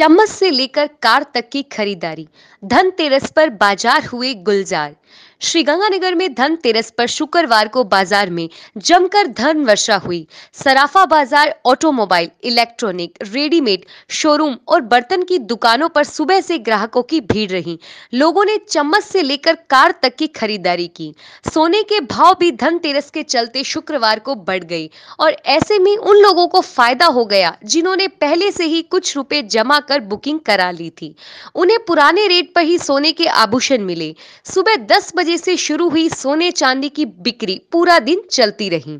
चम्मच से लेकर कार तक की खरीदारी धनतेरस पर बाजार हुए गुलजार श्रीगंगानगर में धनतेरस पर शुक्रवार को बाजार में जमकर धन वर्षा हुई सराफा बाजार ऑटोमोबाइल इलेक्ट्रॉनिक रेडीमेड शोरूम और बर्तन की दुकानों पर सुबह से ग्राहकों की भीड़ रही लोगों ने चम्मच से लेकर कार तक की खरीदारी की सोने के भाव भी धनतेरस के चलते शुक्रवार को बढ़ गई और ऐसे में उन लोगों को फायदा हो गया जिन्होंने पहले से ही कुछ रुपए जमा कर बुकिंग करा ली थी उन्हें पुराने रेट पर ही सोने के आभूषण मिले सुबह दस बजे बजे से शुरू हुई सोने चांदी की बिक्री पूरा दिन चलती रही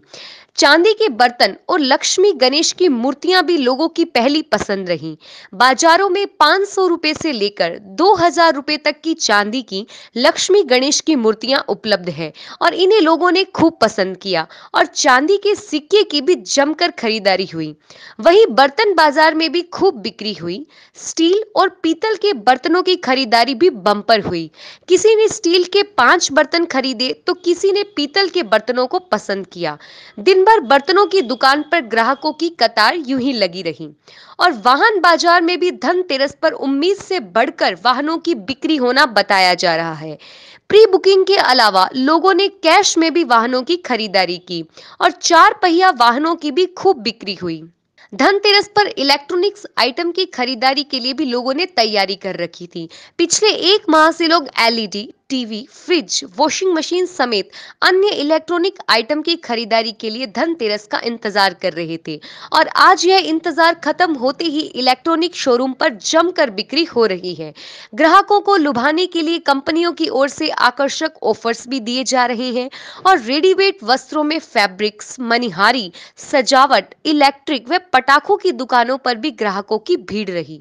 चांदी के बर्तन और लक्ष्मी गणेश की मूर्तियां भी लोगों की पहली पसंद रही बाजारों में 500 रुपए से लेकर 2000 रुपए तक की चांदी की लक्ष्मी गणेश की मूर्तियां उपलब्ध है और इन्हें लोगों ने खूब पसंद किया और चांदी के सिक्के की भी जमकर खरीदारी हुई वहीं बर्तन बाजार में भी खूब बिक्री हुई स्टील और पीतल के बर्तनों की खरीदारी भी बम्पर हुई किसी ने स्टील के पांच बर्तन खरीदे तो किसी ने पीतल के बर्तनों को पसंद किया दिन भर बर्तनों की दुकान पर ग्राहकों की कतार यूं ही लगी रही और वाहन बाजार में भी धनतेरस पर उम्मीद से बढ़कर वाहनों की बिक्री होना बताया जा रहा है प्री बुकिंग के अलावा लोगों ने कैश में भी वाहनों की खरीदारी की और चार पहिया वाहनों की भी खूब बिक्री हुई धनतेरस पर इलेक्ट्रॉनिक्स आइटम की खरीदारी के लिए भी लोगों ने तैयारी कर रखी थी पिछले एक माह से लोग LED TV fridge washing machine समेत अन्य इलेक्ट्रॉनिक आइटम की खरीदारी के लिए धनतेरस का इंतजार कर रहे थे और आज यह इंतजार खत्म होते ही इलेक्ट्रॉनिक शोरूम पर जमकर बिक्री हो रही है ग्राहकों को लुभाने के लिए कंपनियों की ओर से आकर्षक ऑफर्स भी दिए जा रहे हैं और रेडीमेड वस्त्रों में फैब्रिक्स मनिहारी सजावट इलेक्ट्रिक व पटाखों की दुकानों पर भी ग्राहकों की भीड़ रही